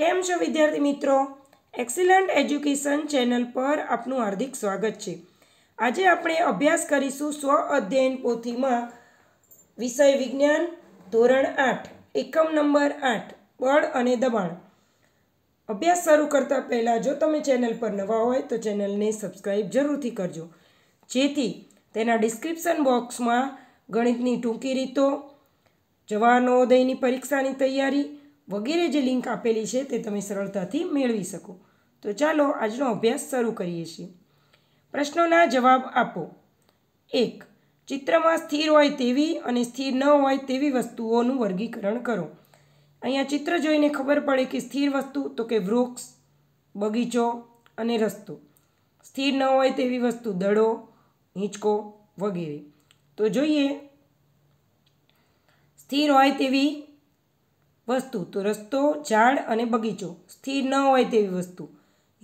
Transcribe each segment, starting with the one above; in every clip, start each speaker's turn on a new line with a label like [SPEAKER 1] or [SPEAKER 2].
[SPEAKER 1] કેમ છો વિદ્યાર્થી મિત્રો એક્સિલન્ટ એજ્યુકેશન ચેનલ પર આપનું હાર્દિક સ્વાગત છે આજે આપણે અભ્યાસ કરીશું સ્વ અધ્યયન પોથીમાં વિષય વિજ્ઞાન ધોરણ આઠ એકમ નંબર આઠ બળ અને દબાણ અભ્યાસ શરૂ કરતાં પહેલાં જો તમે ચેનલ પર નવા હોય તો ચેનલને સબસ્ક્રાઈબ જરૂરથી કરજો જેથી તેના ડિસ્ક્રિપ્શન બોક્સમાં ગણિતની ટૂંકી રીતો જવાનો જવાનોદયની પરીક્ષાની તૈયારી વગેરે જે લિંક આપેલી છે તે તમે સરળતાથી મેળવી શકો તો ચાલો આજનો અભ્યાસ શરૂ કરીએ છીએ પ્રશ્નોના જવાબ આપો એક ચિત્રમાં સ્થિર હોય તેવી અને સ્થિર ન હોય તેવી વસ્તુઓનું વર્ગીકરણ કરો અહીંયા ચિત્ર જોઈને ખબર પડે કે સ્થિર વસ્તુ તો કે વૃક્ષ બગીચો અને રસ્તો સ્થિર ન હોય તેવી વસ્તુ દડો હિંચકો વગેરે તો જોઈએ સ્થિર હોય તેવી વસ્તુ તો રસ્તો ઝાડ અને બગીચો સ્થિર ન હોય તેવી વસ્તુ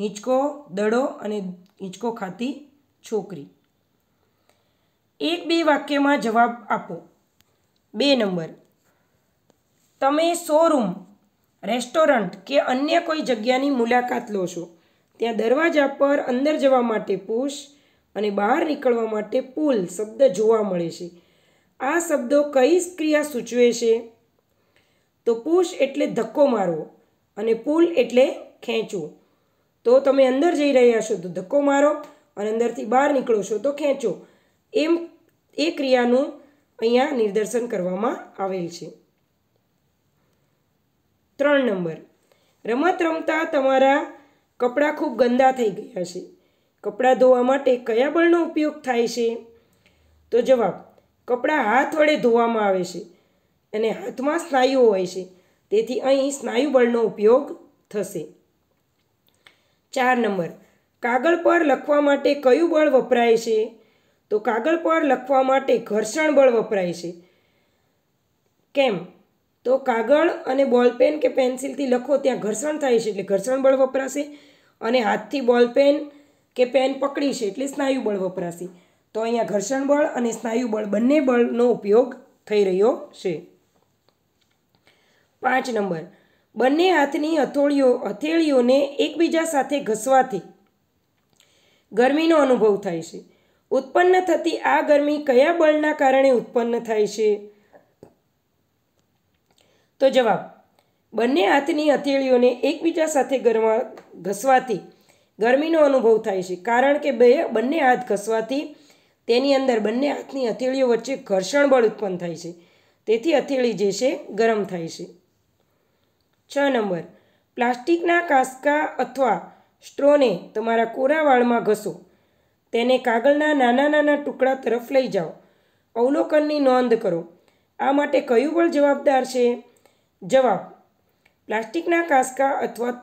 [SPEAKER 1] હિંચકો દડો અને હિંચકો ખાતી છોકરી એક બે વાક્યમાં જવાબ આપો બે નંબર તમે શોરૂમ રેસ્ટોરન્ટ કે અન્ય કોઈ જગ્યાની મુલાકાત લો છો ત્યાં દરવાજા પર અંદર જવા માટે પુશ અને બહાર નીકળવા માટે પુલ શબ્દ જોવા મળે છે આ શબ્દો કઈ ક્રિયા સૂચવે છે તો પુશ એટલે ધક્કો મારવો અને પુલ એટલે ખેંચવું તો તમે અંદર જઈ રહ્યા છો તો ધક્કો મારો અને અંદરથી બહાર નીકળો છો તો ખેંચો એમ એ ક્રિયાનું અહીંયા નિદર્શન કરવામાં આવેલ છે ત્રણ નંબર રમત રમતા તમારા કપડાં ખૂબ ગંદા થઈ ગયા છે કપડાં ધોવા માટે કયા બળનો ઉપયોગ થાય છે તો જવાબ કપડાં હાથ વડે ધોવામાં આવે છે અને હાથમાં સ્નાયુ હોય છે તેથી અહીં સ્નાયુબળનો ઉપયોગ થશે ચાર નંબર કાગળ પર લખવા માટે કયું બળ વપરાય છે તો કાગળ પર લખવા માટે ઘર્ષણ બળ વપરાય છે કેમ તો કાગળ અને બોલપેન કે પેન્સિલથી લખો ત્યાં ઘર્ષણ થાય છે એટલે ઘર્ષણ બળ વપરાશે અને હાથથી બોલપેન કે પેન પકડી છે એટલે સ્નાયુ બળ વપરાશે તો અહીંયા ઘર્ષણ બળ અને સ્નાયુ બળ બંને બળનો ઉપયોગ થઈ રહ્યો છે પાંચ નંબર બંને હાથની હથોળીઓ હથેળીઓને એકબીજા સાથે ઘસવાથી ગરમીનો અનુભવ થાય છે ઉત્પન્ન થતી આ ગરમી કયા બળના કારણે ઉત્પન્ન થાય છે તો જવાબ બંને હાથની હથેળીઓને એકબીજા સાથે ગરમા ઘસવાથી ગરમીનો અનુભવ થાય છે કારણ કે બે બંને હાથ ઘસવાથી તેની અંદર બંને હાથની હથેળીઓ વચ્ચે ઘર્ષણ બળ ઉત્પન્ન થાય છે તેથી હથેળી જે છે ગરમ થાય છે છ નંબર પ્લાસ્ટિકના કાસકા અથવા સ્ટ્રોને તમારા કોરા વાળમાં ઘસો તેને કાગળના નાના નાના ટુકડા તરફ લઈ જાઓ અવલોકનની નોંધ કરો આ માટે કયું બળ જવાબદાર છે જવાબ પ્લાસ્ટિકના કાસકા અથવા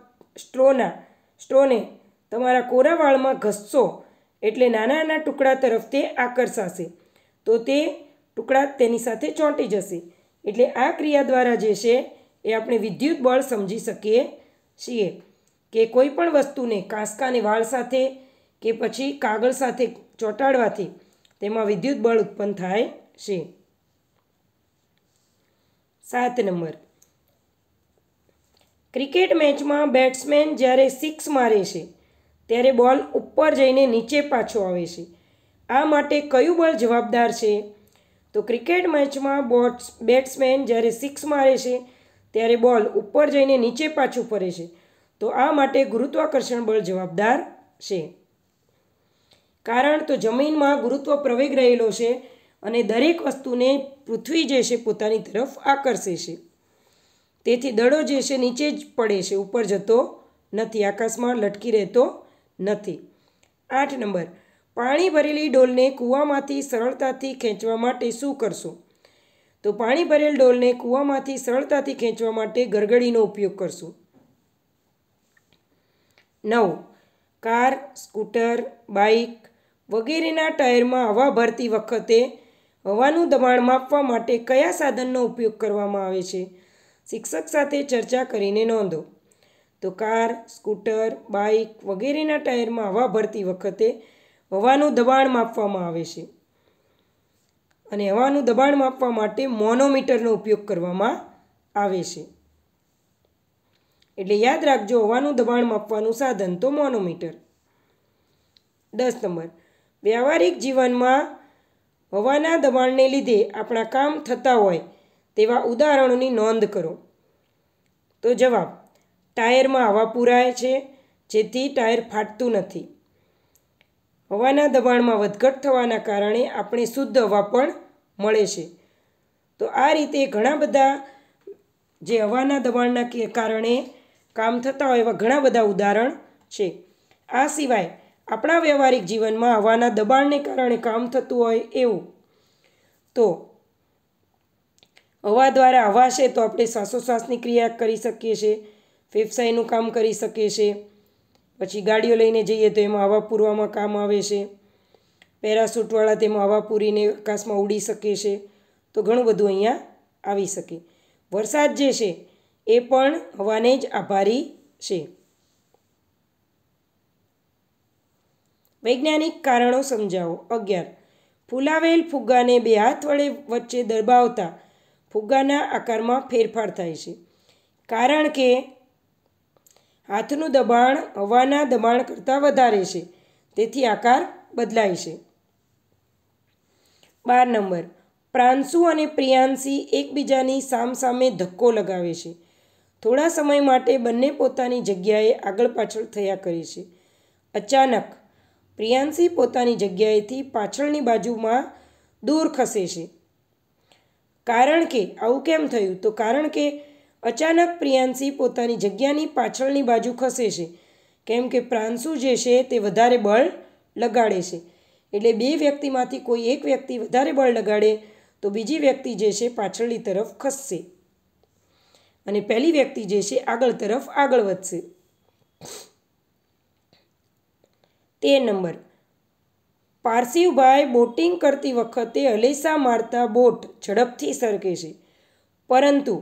[SPEAKER 1] સ્ટ્રોના સ્ટ્રોને તમારા કોરા વાળમાં ઘસશો એટલે નાના નાના ટુકડા તરફ તે આકર્ષાશે તો તે ટુકડા તેની સાથે ચોંટી જશે એટલે આ ક્રિયા દ્વારા જે છે એ આપણે વિદ્યુત બળ સમજી શકીએ છીએ કે કોઈ પણ વસ્તુને કાંસકાને વાળ સાથે કે પછી કાગળ સાથે ચોંટાડવાથી તેમાં વિદ્યુત બળ ઉત્પન્ન થાય છે સાત નંબર ક્રિકેટ મેચમાં બેટ્સમેન જ્યારે સિક્સ મારે છે ત્યારે બોલ ઉપર જઈને નીચે પાછો આવે છે આ માટે કયું બળ જવાબદાર છે તો ક્રિકેટ મેચમાં બોટ્સ બેટ્સમેન જ્યારે સિક્સ મારે છે ત્યારે બોલ ઉપર જઈને નીચે પાછું ફરે છે તો આ માટે ગુરુત્વાકર્ષણ બળ જવાબદાર છે કારણ તો જમીનમાં ગુરુત્વ પ્રવેગ રહેલો છે અને દરેક વસ્તુને પૃથ્વી જે છે પોતાની તરફ આકર્ષે છે તેથી દડો જે છે નીચે જ પડે છે ઉપર જતો નથી આકાશમાં લટકી રહેતો નથી આઠ નંબર પાણી ભરેલી ડોલને કૂવામાંથી સરળતાથી ખેંચવા માટે શું કરશો તો પાણી ભરેલ ડોલને કૂવામાંથી સરળતાથી ખેંચવા માટે ગરગડીનો ઉપયોગ કરશું નવ કાર સ્કૂટર બાઇક વગેરેના ટાયરમાં હવા ભરતી વખતે હવાનું દબાણ માપવા માટે કયા સાધનનો ઉપયોગ કરવામાં આવે છે શિક્ષક સાથે ચર્ચા કરીને નોંધો તો કાર સ્કૂટર બાઇક વગેરેના ટાયરમાં હવા ભરતી વખતે હવાનું દબાણ માપવામાં આવે છે અને હવાનું દબાણ માપવા માટે મોનોમીટરનો ઉપયોગ કરવામાં આવે છે એટલે યાદ રાખજો હવાનું દબાણ માપવાનું સાધન તો મોનોમીટર દસ નંબર વ્યવહારિક જીવનમાં હવાના દબાણને લીધે આપણા કામ થતા હોય તેવા ઉદાહરણોની નોંધ કરો તો જવાબ ટાયરમાં હવા પુરાય છે જેથી ટાયર ફાટતું નથી હવાના દબાણમાં વધઘટ થવાના કારણે આપણે શુદ્ધ હવા પણ મળે છે તો આ રીતે ઘણા બધા જે હવાના દબાણના કારણે કામ થતા હોય એવા ઘણા બધા ઉદાહરણ છે આ સિવાય આપણા વ્યવહારિક જીવનમાં હવાના દબાણને કારણે કામ થતું હોય એવું તો હવા દ્વારા હવા છે તો આપણે શ્વાસોશ્વાસની ક્રિયા કરી શકીએ છીએ ફેફસાઈનું કામ કરી શકીએ છીએ પછી ગાડીઓ લઈને જઈએ તો એમાં હવા પૂરવામાં કામ આવે છે પેરાસૂટવાળા તેમાં હવા પૂરીને આકાશમાં ઉડી શકે છે તો ઘણું બધું અહીંયા આવી શકે વરસાદ જે છે એ પણ હવાને જ આભારી છે વૈજ્ઞાનિક કારણો સમજાવો અગિયાર ફૂલાવેલ ફુગ્ગાને બે હાથ વડે વચ્ચે દરબાવતા ફુગ્ગાના આકારમાં ફેરફાર થાય છે કારણ કે હાથનું દબાણ હવાના દબાણ કરતાં વધારે છે તેથી આકાર બદલાય છે બાર નંબર પ્રાંશુ અને પ્રિયાંશી એકબીજાની સામસામે ધક્કો લગાવે છે થોડા સમય માટે બંને પોતાની જગ્યાએ આગળ પાછળ થયા કરે છે અચાનક પ્રિયાંશી પોતાની જગ્યાએથી પાછળની બાજુમાં દૂર ખસે છે કારણ કે આવું કેમ થયું તો કારણ કે અચાનક પ્રિયાંશી પોતાની જગ્યાની પાછળની બાજુ ખસે છે કેમ કે પ્રાંશુ જે છે તે વધારે બળ લગાડે છે એટલે બે વ્યક્તિમાંથી કોઈ એક વ્યક્તિ વધારે બળ લગાડે તો બીજી વ્યક્તિ જે છે પાછળની તરફ ખસશે અને પહેલી વ્યક્તિ જે છે આગળ તરફ આગળ વધશે તે નંબર પારસીવભાઈ બોટિંગ કરતી વખતે અલેસા મારતા બોટ ઝડપથી સરકે છે પરંતુ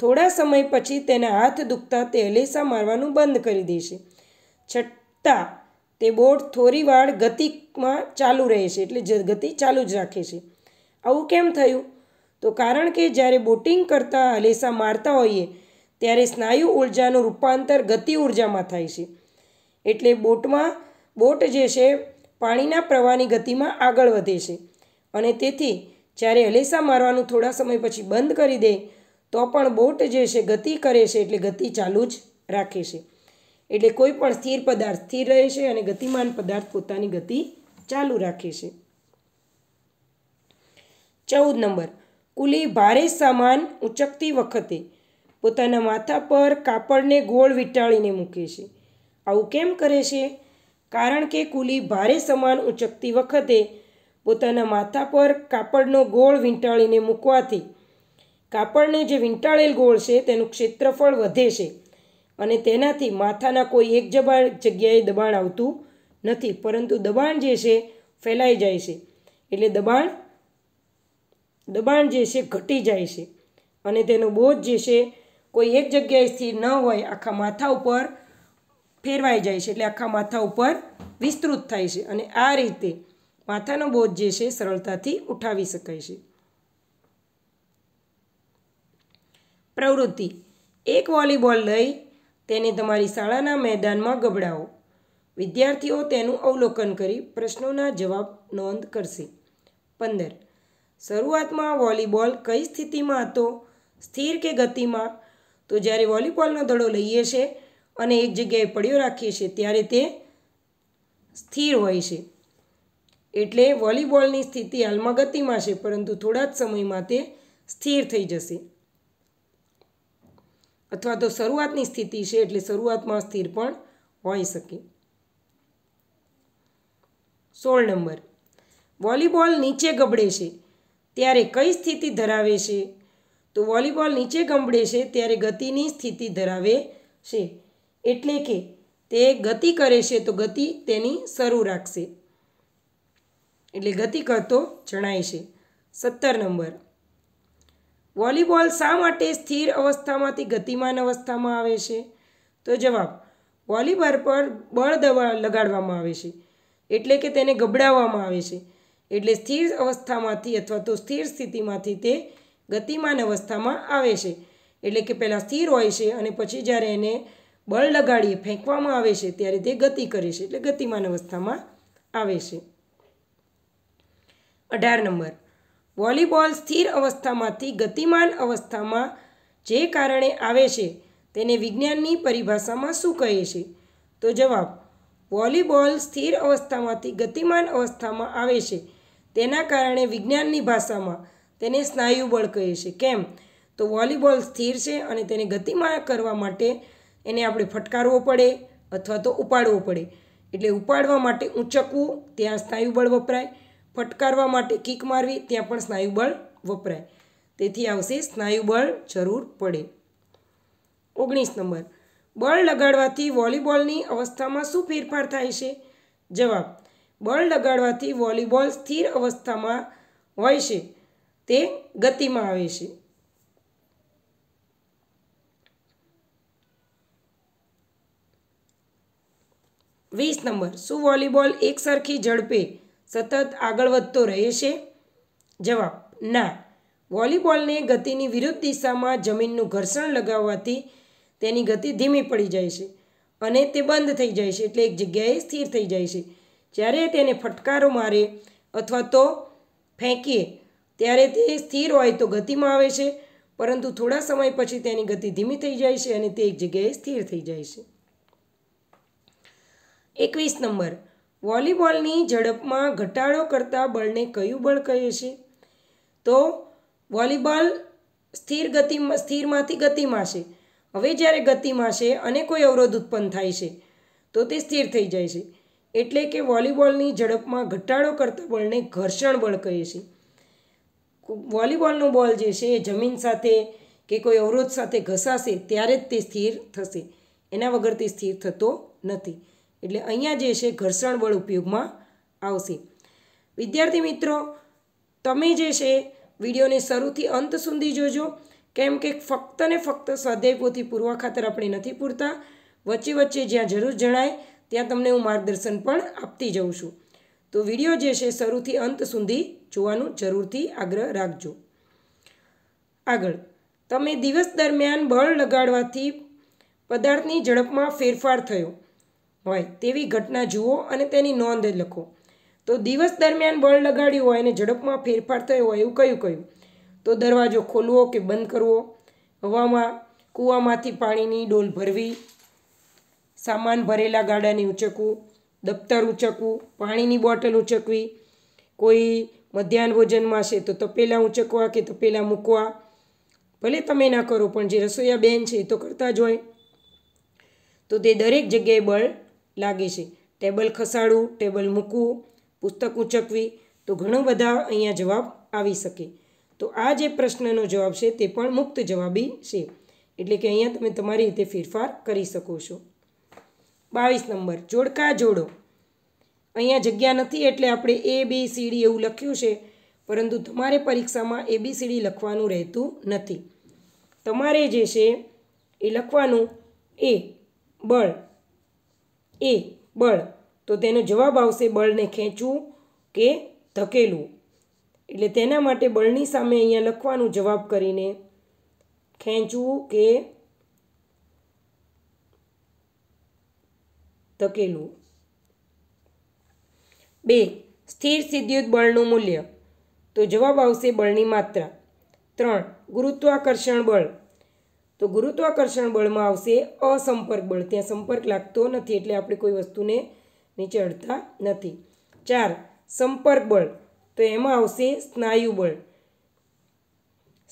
[SPEAKER 1] થોડા સમય પછી તેના હાથ દુખતા તે અલેસા મારવાનું બંધ કરી દેશે છતાં તે બોટ થોડીવાર ગતિમાં ચાલુ રહે છે એટલે ગતિ ચાલુ જ રાખે છે આવું કેમ થયું તો કારણ કે જ્યારે બોટિંગ કરતાં હલેસા મારતા હોઈએ ત્યારે સ્નાયુ ઉર્જાનું રૂપાંતર ગતિ ઉર્જામાં થાય છે એટલે બોટમાં બોટ જે છે પાણીના પ્રવાહની ગતિમાં આગળ વધે છે અને તેથી જ્યારે હલેસા મારવાનું થોડા સમય પછી બંધ કરી દે તો પણ બોટ જે છે ગતિ કરે છે એટલે ગતિ ચાલુ જ રાખે છે એટલે કોઈ પણ સ્થિર પદાર્થ સ્થિર રહે છે અને ગતિમાન પદાર્થ પોતાની ગતિ ચાલુ રાખે છે ચૌદ નંબર કુલી ભારે સામાન ઉચકતી વખતે પોતાના માથા પર કાપડને ગોળ વીંટાળીને મૂકે છે આવું કેમ કરે છે કારણ કે કુલી ભારે સામાન ઉચકતી વખતે પોતાના માથા પર કાપડનો ગોળ વીંટાળીને મૂકવાથી કાપડને જે વીંટાળેલ ગોળ છે તેનું ક્ષેત્રફળ વધે છે અને તેનાથી માથાના કોઈ એક જબાણ જગ્યાએ દબાણ આવતું નથી પરંતુ દબાણ જે છે ફેલાઈ જાય છે એટલે દબાણ દબાણ જે છે ઘટી જાય છે અને તેનો બોજ જે છે કોઈ એક જગ્યાએ સ્થિર ન હોય આખા માથા ઉપર ફેરવાઈ જાય છે એટલે આખા માથા ઉપર વિસ્તૃત થાય છે અને આ રીતે માથાનો બોજ જે છે સરળતાથી ઉઠાવી શકાય છે પ્રવૃત્તિ એક વોલીબોલ લઈ તેને તમારી શાળાના મેદાનમાં ગબડાવો વિદ્યાર્થીઓ તેનું અવલોકન કરી પ્રશ્નોના જવાબ નોંધ કરશે પંદર શરૂઆતમાં વોલીબોલ કઈ સ્થિતિમાં હતો સ્થિર કે ગતિમાં તો જ્યારે વોલીબોલનો દડો લઈએ છે અને એક જગ્યાએ પડ્યો રાખીએ છીએ ત્યારે તે સ્થિર હોય છે એટલે વોલીબોલની સ્થિતિ હાલમાં ગતિમાં છે પરંતુ થોડા જ સમયમાં તે સ્થિર થઈ જશે અથવા તો શરૂઆતની સ્થિતિ છે એટલે શરૂઆતમાં સ્થિર પણ હોઈ શકે સોળ નંબર વોલીબોલ નીચે ગબડે છે ત્યારે કઈ સ્થિતિ ધરાવે છે તો વોલીબોલ નીચે ગબડે છે ત્યારે ગતિની સ્થિતિ ધરાવે છે એટલે કે તે ગતિ કરે છે તો ગતિ તેની શરૂ રાખશે એટલે ગતિ કરતો જણાય છે સત્તર નંબર વોલીબોલ શા માટે સ્થિર અવસ્થામાંથી ગતિમાન અવસ્થામાં આવે છે તો જવાબ વોલીબોલ પર બળ દવા લગાડવામાં આવે છે એટલે કે તેને ગબડાવવામાં આવે છે એટલે સ્થિર અવસ્થામાંથી અથવા તો સ્થિર સ્થિતિમાંથી તે ગતિમાન અવસ્થામાં આવે છે એટલે કે પહેલાં સ્થિર હોય છે અને પછી જ્યારે એને બળ લગાડીએ ફેંકવામાં આવે છે ત્યારે તે ગતિ કરે છે એટલે ગતિમાન અવસ્થામાં આવે છે અઢાર નંબર વોલીબોલ સ્થિર અવસ્થામાંથી ગતિમાન અવસ્થામાં જે કારણે આવે છે તેને વિજ્ઞાનની પરિભાષામાં શું કહે છે તો જવાબ વોલીબોલ સ્થિર અવસ્થામાંથી ગતિમાન અવસ્થામાં આવે છે તેના કારણે વિજ્ઞાનની ભાષામાં તેને સ્નાયુબળ કહે છે કેમ તો વોલીબોલ સ્થિર છે અને તેને ગતિમાન કરવા માટે એને આપણે ફટકારવો પડે અથવા તો ઉપાડવો પડે એટલે ઉપાડવા માટે ઊંચકવું ત્યાં સ્નાયુબળ વપરાય ફટકારવા માટે કિક મારવી ત્યાં પણ સ્નાયુ બળ વપરાય તેથી આવશે સ્નાયુ બળ જરૂર પડે ઓગણીસ નંબર બળ લગાડવાથી વોલીબોલની અવસ્થામાં શું ફેરફાર થાય છે જવાબ બળ લગાડવાથી વોલીબોલ સ્થિર અવસ્થામાં હોય છે તે ગતિમાં આવે છે વીસ નંબર શું વોલીબોલ એકસરખી ઝડપે સતત આગળ વધતો રહે છે જવાબ ના વોલીબોલને ગતિની વિરુદ્ધ દિશામાં જમીનનું ઘર્ષણ લગાવવાથી તેની ગતિ ધીમી પડી જાય છે અને તે બંધ થઈ જાય છે એટલે એક જગ્યાએ સ્થિર થઈ જાય છે જ્યારે તેને ફટકારો મારે અથવા તો ફેંકીએ ત્યારે તે સ્થિર હોય તો ગતિમાં આવે છે પરંતુ થોડા સમય પછી તેની ગતિ ધીમી થઈ જાય છે અને તે એક જગ્યાએ સ્થિર થઈ જાય છે એકવીસ નંબર વોલીબોલની ઝડપમાં ઘટાડો કરતા બળને કયું બળ કહે છે તો વોલીબોલ સ્થિર ગતિમાં સ્થિરમાંથી ગતિમાં છે હવે જ્યારે ગતિમાં છે અને કોઈ અવરોધ ઉત્પન્ન થાય છે તો તે સ્થિર થઈ જાય છે એટલે કે વોલીબોલની ઝડપમાં ઘટાડો કરતા બળને ઘર્ષણ બળ કહે છે વોલીબોલનો બોલ જે છે એ જમીન સાથે કે કોઈ અવરોધ સાથે ઘસાશે ત્યારે જ તે સ્થિર થશે એના વગર તે સ્થિર થતો નથી એટલે અહીંયા જે છે ઘર્ષણ બળ ઉપયોગમાં આવશે વિદ્યાર્થી મિત્રો તમે જે છે વિડીયોને શરૂથી અંત સુધી જોજો કેમ કે ફક્ત ને ફક્ત સ્વાધ્યાયપોથી પૂર્વ ખાતર આપણે નથી પૂરતા વચ્ચે વચ્ચે જ્યાં જરૂર જણાય ત્યાં તમને હું માર્ગદર્શન પણ આપતી જાઉં છું તો વિડીયો જે છે શરૂથી અંત સુધી જોવાનું જરૂરથી આગ્રહ રાખજો આગળ તમે દિવસ દરમિયાન બળ લગાડવાથી પદાર્થની ઝડપમાં ફેરફાર થયો હોય તેવી ઘટના જુઓ અને તેની નોંધ લખો તો દિવસ દરમિયાન બળ લગાડ્યું હોય અને ઝડપમાં ફેરફાર થયો હોય એવું કયું કયું તો દરવાજો ખોલવો કે બંધ કરવો હવામાં કૂવામાંથી પાણીની ડોલ ભરવી સામાન ભરેલા ગાડાને ઉંચકવું દફતર ઉંચકવું પાણીની બોટલ ઉંચકવી કોઈ મધ્યાહન ભોજનમાં છે તો તપેલા ઉચકવા કે તપેલા મૂકવા ભલે તમે ના કરો પણ જે રસોઈયા બેન છે એ તો કરતા જ હોય તો તે દરેક જગ્યાએ બળ લાગે છે ટેબલ ખસાડવું ટેબલ મૂકવું પુસ્તક ઊંચકવી તો ઘણા બધા અહીંયા જવાબ આવી શકે તો આ જે પ્રશ્નનો જવાબ છે તે પણ મુક્ત જવાબી છે એટલે કે અહીંયા તમે તમારી રીતે ફેરફાર કરી શકો છો બાવીસ નંબર જોડકા જોડો અહીંયા જગ્યા નથી એટલે આપણે એ બી સી ડી એવું લખ્યું છે પરંતુ તમારે પરીક્ષામાં એ બી સી ડી લખવાનું રહેતું નથી તમારે જે છે એ લખવાનું એ બળ એ બળ તો તેનો જવાબ આવશે બળને ખેંચવું કે ધકેલવું એટલે તેના માટે બળની સામે અહીંયા લખવાનું જવાબ કરીને ખેંચવું કે ધકેલવું બે સ્થિર વિદ્યુત બળનું મૂલ્ય તો જવાબ આવશે બળની માત્રા ત્રણ ગુરુત્વાકર્ષણ બળ તો ગુરુત્વાકર્ષણ બળમાં આવશે અસંપર્ક બળ ત્યાં સંપર્ક લાગતો નથી એટલે આપણે કોઈ વસ્તુને નીચે અડતા નથી ચાર સંપર્ક બળ તો એમાં આવશે સ્નાયુબળ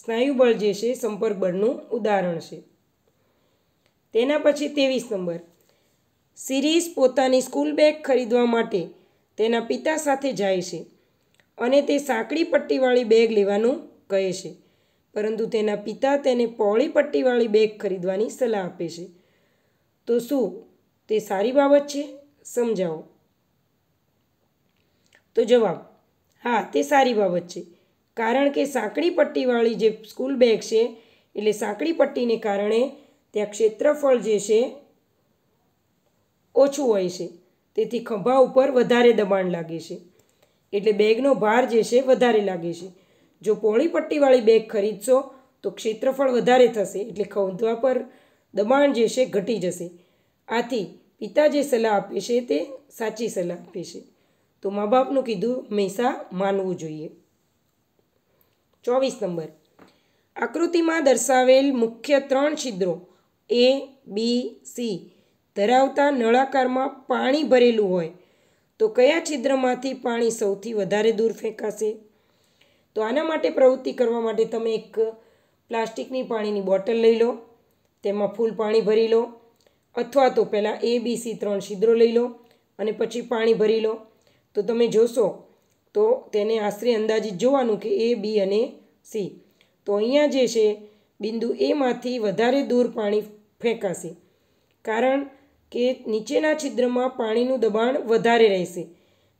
[SPEAKER 1] સ્નાયુબળ જે છે સંપર્ક બળનું ઉદાહરણ છે તેના પછી ત્રેવીસ નંબર સિરીઝ પોતાની સ્કૂલ બેગ ખરીદવા માટે તેના પિતા સાથે જાય છે અને તે સાંકડી પટ્ટીવાળી બેગ લેવાનું કહે છે પરંતુ તેના પિતા તેને પહોળી પટ્ટીવાળી બેગ ખરીદવાની સલાહ આપે છે તો શું તે સારી બાબત છે સમજાવો તો જવાબ હા તે સારી બાબત છે કારણ કે સાંકડી પટ્ટીવાળી જે સ્કૂલ બેગ છે એટલે સાંકડી પટ્ટીને કારણે ત્યાં ક્ષેત્રફળ જે છે ઓછું હોય છે તેથી ખભા ઉપર વધારે દબાણ લાગે છે એટલે બેગનો ભાર જે છે વધારે લાગે છે જો પોળી પટ્ટીવાળી બેગ ખરીદશો તો ક્ષેત્રફળ વધારે થશે એટલે ખોદવા પર દબાણ જે છે ઘટી જશે આથી પિતા જે સલાહ આપે છે તે સાચી સલાહ આપે છે તો મા બાપનું કીધું હંમેશા માનવું જોઈએ ચોવીસ નંબર આકૃતિમાં દર્શાવેલ મુખ્ય ત્રણ છિદ્રો એ બી સી ધરાવતા નળાકારમાં પાણી ભરેલું હોય તો કયા છિદ્રમાંથી પાણી સૌથી વધારે દૂર ફેંકાશે તો આના માટે પ્રવૃત્તિ કરવા માટે તમે એક પ્લાસ્ટિકની પાણીની બોટલ લઈ લો તેમાં ફૂલ પાણી ભરી લો અથવા તો પહેલાં એ બી સી ત્રણ છિદ્રો લઈ લો અને પછી પાણી ભરી લો તો તમે જોશો તો તેને આશરે અંદાજિત જોવાનું કે એ બી અને સી તો અહીંયા જે છે બિંદુ એમાંથી વધારે દૂર પાણી ફેંકાશે કારણ કે નીચેના છિદ્રમાં પાણીનું દબાણ વધારે રહેશે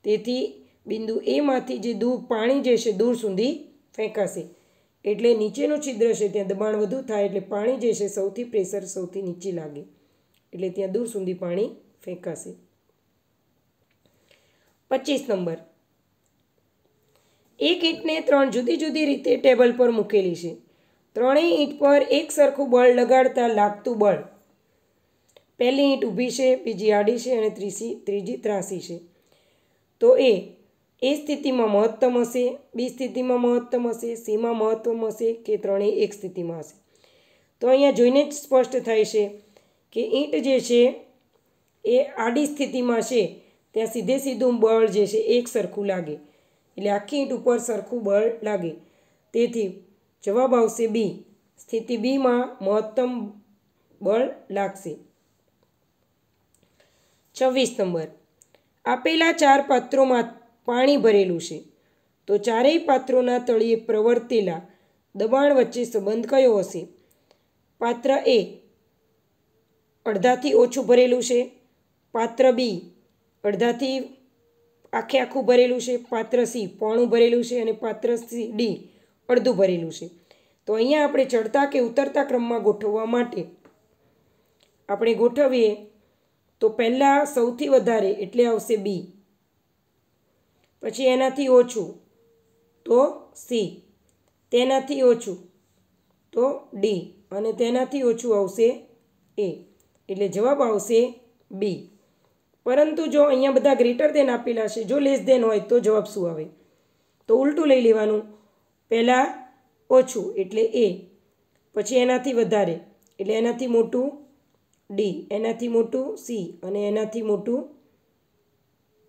[SPEAKER 1] તેથી બિંદુ એમાંથી જે દૂર પાણી જે છે દૂર સુધી ફેંકાશે એટલે નીચેનું છિદ્ર છે ત્યાં દબાણ વધુ થાય એટલે પાણી જે છે સૌથી પ્રેશર સૌથી નીચે લાગે એટલે ત્યાં દૂર સુધી પાણી ફેંકાશે પચીસ નંબર એક ઈંટને ત્રણ જુદી જુદી રીતે ટેબલ પર મૂકેલી છે ત્રણેય ઈંટ પર એક સરખું બળ લગાડતા લાગતું બળ પહેલી ઈંટ ઊભી છે બીજી આડી છે અને ત્રીસી ત્રીજી ત્રાસી છે તો એ એ સ્થિતિમાં મહત્તમ હશે બી સ્થિતિમાં મહત્તમ હશે સીમાં મહત્તમ હશે કે ત્રણેય એક સ્થિતિમાં હશે તો અહીંયા જોઈને જ સ્પષ્ટ થાય છે કે ઈંટ જે છે એ આડી સ્થિતિમાં છે ત્યાં સીધે સીધું બળ જે છે એક સરખું લાગે એટલે આખી ઈંટ ઉપર સરખું બળ લાગે તેથી જવાબ આવશે બી સ્થિતિ બીમાં મહત્તમ બળ લાગશે છવ્વીસ નંબર આપેલા ચાર પાત્રોમાં પાણી ભરેલું છે તો ચારેય પાત્રોના તળિયે પ્રવર્તેલા દબાણ વચ્ચે સંબંધ કયો હશે પાત્ર એ અડધાથી ઓછું ભરેલું છે પાત્ર બી અડધાથી આખે આખું ભરેલું છે પાત્ર સી પોણું ભરેલું છે અને પાત્ર સી ડી અડધું ભરેલું છે તો અહીંયા આપણે ચડતા કે ઉતરતા ક્રમમાં ગોઠવવા માટે આપણે ગોઠવીએ તો પહેલાં સૌથી વધારે એટલે આવશે બી પછી એનાથી ઓછું તો સી તેનાથી ઓછું તો ડી અને તેનાથી ઓછું આવશે એ એટલે જવાબ આવશે બી પરંતુ જો અહીંયા બધા ગ્રેટર દેન આપેલા છે જો લેસ દેન હોય તો જવાબ શું આવે તો ઉલટું લઈ લેવાનું પહેલાં ઓછું એટલે એ પછી એનાથી વધારે એટલે એનાથી મોટું ડી એનાથી મોટું સી અને એનાથી મોટું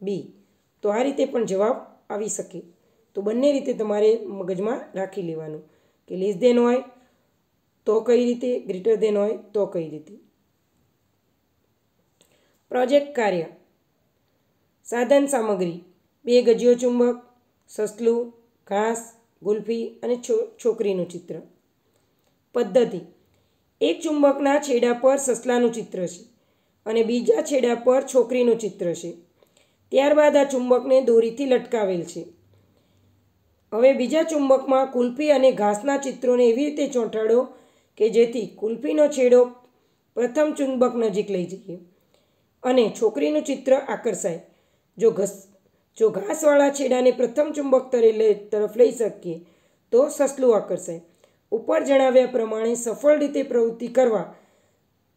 [SPEAKER 1] બી તો આ રીતે પણ જવાબ આવી શકે તો બંને રીતે તમારે મગજમાં રાખી લેવાનું કે લેસ દેન હોય તો કઈ રીતે ગ્રેટર દેન હોય તો કઈ રીતે પ્રોજેક્ટ કાર્ય સાધન સામગ્રી બે ગજીયો ચુંબક સસલું ઘાસ ગુલ્ફી અને છોકરીનું ચિત્ર પદ્ધતિ એક ચુંબકના છેડા પર સસલાનું ચિત્ર છે અને બીજા છેડા પર છોકરીનું ચિત્ર છે ત્યારબાદ આ ચુંબકને દોરીથી લટકાવેલ છે હવે બીજા ચુંબકમાં કુલ્ફી અને ઘાસના ચિત્રોને એવી રીતે ચોંટાડો કે જેથી કુલ્ફીનો છેડો પ્રથમ ચુંબક નજીક લઈ જઈએ અને છોકરીનું ચિત્ર આકર્ષાય જો ઘસ જો ઘાસવાળા છેડાને પ્રથમ ચુંબક તરે તરફ લઈ શકીએ તો સસલું આકર્ષાય ઉપર જણાવ્યા પ્રમાણે સફળ રીતે પ્રવૃત્તિ કરવા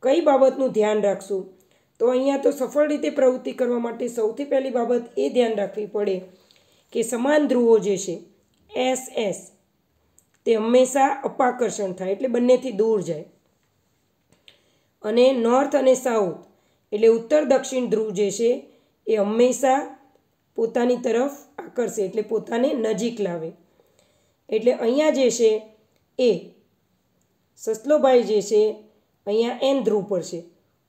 [SPEAKER 1] કઈ બાબતનું ધ્યાન રાખશું તો અહીંયા તો સફળ રીતે પ્રવૃત્તિ કરવા માટે સૌથી પહેલી બાબત એ ધ્યાન રાખવી પડે કે સમાન ધ્રુવો જે છે એસ એસ તે હંમેશા અપાકર્ષણ થાય એટલે બંનેથી દૂર જાય અને નોર્થ અને સાઉથ એટલે ઉત્તર દક્ષિણ ધ્રુવ જે છે એ હંમેશા પોતાની તરફ આકર્ષે એટલે પોતાને નજીક લાવે એટલે અહીંયા જે છે એ સસલોભાઈ જે છે અહીંયા એન ધ્રુવ પર છે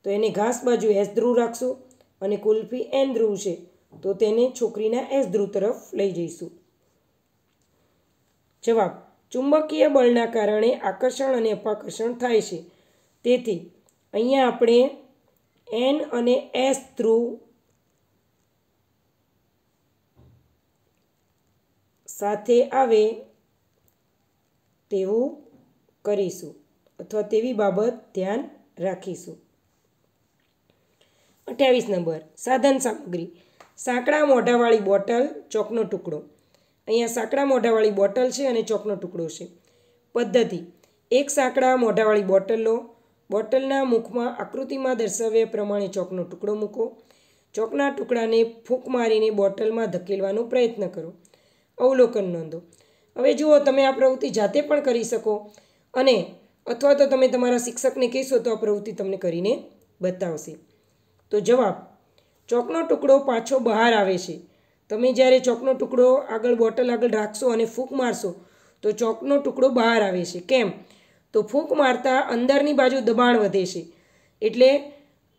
[SPEAKER 1] તો એને ઘાસ બાજુ એસ ધ્રુવ રાખશું અને કુલ્ફી એન ધ્રુવ છે તો તેને છોકરીના એસ ધ્રુવ તરફ લઈ જઈશું જવાબ ચુંબકીય બળના કારણે આકર્ષણ અને અપાકર્ષણ થાય છે તેથી અહીંયા આપણે એન અને એસ ધ્રુવ સાથે આવે તેવું કરીશું અથવા તેવી બાબત ધ્યાન રાખીશું અઠ્યાવીસ નંબર સાધન સામગ્રી સાંકડા મોઢાવાળી બોટલ ચોકનો ટુકડો અહીંયા સાંકડા મોઢાવાળી બોટલ છે અને ચોકનો ટુકડો છે પદ્ધતિ એક સાંકડા મોઢાવાળી બોટલ લો બોટલના મુખમાં આકૃતિમાં દર્શાવ્યા પ્રમાણે ચોકનો ટુકડો મૂકો ચોકના ટુકડાને ફૂંક મારીને બોટલમાં ધકેલવાનો પ્રયત્ન કરો અવલોકન નોંધો હવે જુઓ તમે આ પ્રવૃત્તિ જાતે પણ કરી શકો અને અથવા તો તમે તમારા શિક્ષકને કહેશો તો આ પ્રવૃત્તિ તમને કરીને બતાવશે તો જવાબ ચોકનો ટુકડો પાછો બહાર આવે છે તમે જ્યારે ચોકનો ટુકડો આગળ બોટલ આગળ રાખશો અને ફૂંક મારશો તો ચોકનો ટુકડો બહાર આવે છે કેમ તો ફૂંક મારતા અંદરની બાજુ દબાણ વધે છે એટલે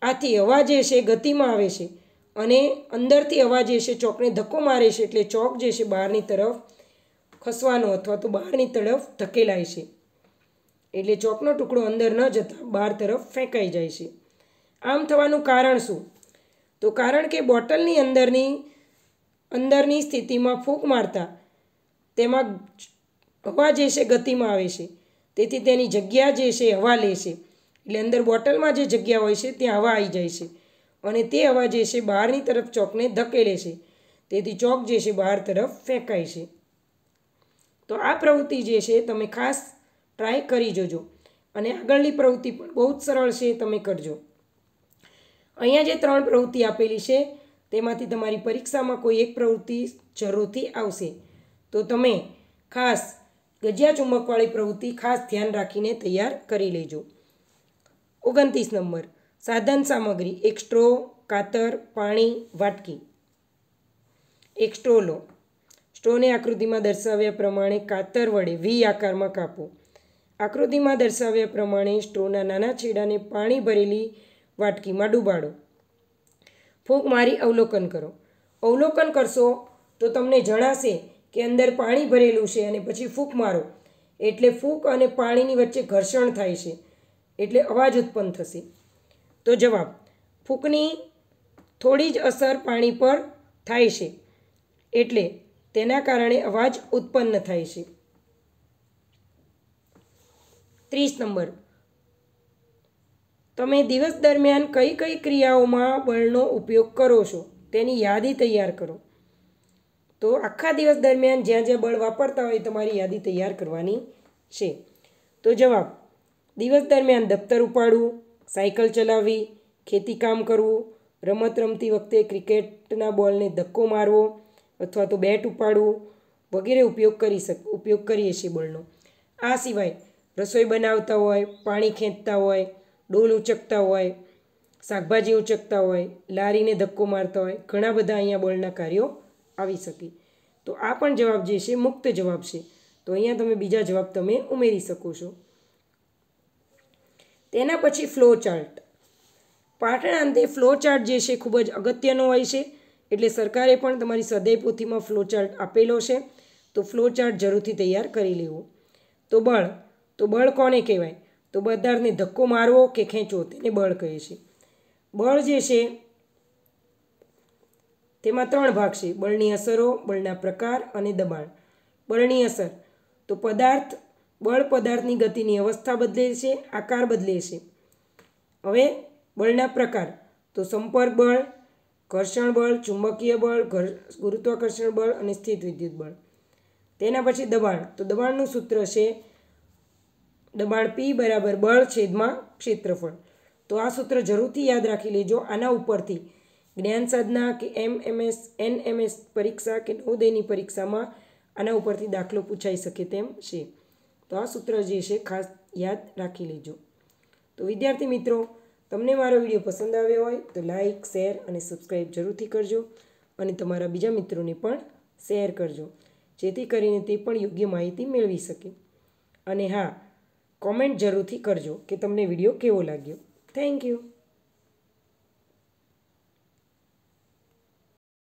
[SPEAKER 1] આથી હવા જે છે ગતિમાં આવે છે અને અંદરથી હવા જે છે ચોકને ધક્કો મારે છે એટલે ચોક જે છે બહારની તરફ ખસવાનો અથવા તો બહારની તરફ ધકેલાય છે એટલે ચોકનો ટુકડો અંદર ન જતાં બહાર તરફ ફેંકાઈ જાય છે આમ થવાનું કારણ શું તો કારણ કે બોટલની અંદરની અંદરની સ્થિતિમાં ફૂંક મારતા તેમાં હવા જે છે ગતિમાં આવે છે તેથી તેની જગ્યા જે છે હવા લે છે એટલે અંદર બોટલમાં જે જગ્યા હોય છે ત્યાં હવા આવી જાય છે અને તે હવા જે છે બહારની તરફ ચોકને ધકેલે છે તેથી ચોક જે છે બહાર તરફ ફેંકાય છે તો આ પ્રવૃત્તિ જે છે તમે ખાસ ટ્રાય કરી જોજો અને આગળની પ્રવૃત્તિ પણ બહુ જ સરળ છે તમે કરજો અહીંયા જે ત્રણ પ્રવૃત્તિ આપેલી છે તેમાંથી તમારી પરીક્ષામાં કોઈ એક પ્રવૃત્તિ જરૂરથી આવશે તો તમે ખાસ ગજિયા ચુંબકવાળી પ્રવૃત્તિ ખાસ ધ્યાન રાખીને તૈયાર કરી લેજો ઓગણત્રીસ નંબર સાધન સામગ્રી એક સ્ટ્રો કાતર પાણી વાટકી એક સ્ટ્રો લો સ્ટ્રોને આકૃતિમાં દર્શાવ્યા પ્રમાણે કાતર વડે વી આકારમાં કાપો આકૃતિમાં દર્શાવ્યા પ્રમાણે સ્ટ્રોના નાના છેડાને પાણી ભરેલી વાટકીમાં ડૂબાડો ફૂંક મારી અવલોકન કરો અવલોકન કરશો તો તમને જણાશે કે અંદર પાણી ભરેલું છે અને પછી ફૂંક મારો એટલે ફૂંક અને પાણીની વચ્ચે ઘર્ષણ થાય છે એટલે અવાજ ઉત્પન્ન થશે તો જવાબ ફૂંકની થોડી જ અસર પાણી પર થાય છે એટલે તેના કારણે અવાજ ઉત્પન્ન થાય છે ત્રીસ નંબર તમે દિવસ દરમિયાન કઈ કઈ ક્રિયાઓમાં બળનો ઉપયોગ કરો છો તેની યાદી તૈયાર કરો તો આખા દિવસ દરમિયાન જ્યાં જ્યાં બળ વાપરતા હોય તમારી યાદી તૈયાર કરવાની છે તો જવાબ દિવસ દરમિયાન દફતર ઉપાડવું સાયકલ ચલાવવી ખેતીકામ કરવું રમત રમતી વખતે ક્રિકેટના બોલને ધક્કો મારવો અથવા તો બેટ ઉપાડવું વગેરે ઉપયોગ કરી શક ઉપયોગ કરીએ છીએ બળનો આ સિવાય રસોઈ બનાવતા હોય પાણી ખેંચતા હોય ડોલ ઉચકતા હોય શાકભાજી ઉચકતા હોય લારીને ધક્કો મારતા હોય ઘણા બધા અહીંયા બળના કાર્યો આવી શકે તો આ પણ જવાબ જે છે મુક્ત જવાબ છે તો અહીંયા તમે બીજા જવાબ તમે ઉમેરી શકો છો તેના પછી ફ્લો ચાર્ટ અંતે ફ્લો ચાર્ટ જે છે ખૂબ જ અગત્યનો હોય છે એટલે સરકારે પણ તમારી સદય પોથીમાં ફ્લો ચાર્ટ આપેલો છે તો ફ્લો ચાર્ટ જરૂરથી તૈયાર કરી લેવો તો બળ તો બળ કોને કહેવાય તો બધાને ધક્કો મારવો કે ખેંચવો તેને બળ કહે છે બળ જે છે તેમાં ત્રણ ભાગ છે બળની અસરો બળના પ્રકાર અને દબાણ બળની અસર તો પદાર્થ બળ પદાર્થની ગતિની અવસ્થા બદલે છે આકાર બદલે છે હવે બળના પ્રકાર તો સંપર્ક બળ ઘર્ષણ બળ ચુંબકીય બળ ઘર ગુરુત્વાકર્ષણ બળ અને સ્થિત વિદ્યુત બળ તેના પછી દબાણ તો દબાણનું સૂત્ર છે દબાણ પી બરાબર બળ છેદમાં ક્ષેત્રફળ તો આ સૂત્ર જરૂરથી યાદ રાખી લેજો આના ઉપરથી જ્ઞાન સાધના કે M MS N M S પરીક્ષા કે નવોદયની પરીક્ષામાં આના ઉપરથી દાખલો પૂછાઈ શકે તેમ છે તો આ સૂત્ર જે છે ખાસ યાદ રાખી લેજો તો વિદ્યાર્થી મિત્રો તમને મારો વિડીયો પસંદ આવ્યો હોય તો લાઇક શેર અને સબસ્ક્રાઈબ જરૂરથી કરજો અને તમારા બીજા મિત્રોને પણ શેર કરજો જેથી કરીને તે પણ યોગ્ય માહિતી મેળવી શકે અને હા કોમેન્ટ જરૂરથી કરજો કે તમને વિડીયો કેવો લાગ્યો થેન્ક યુ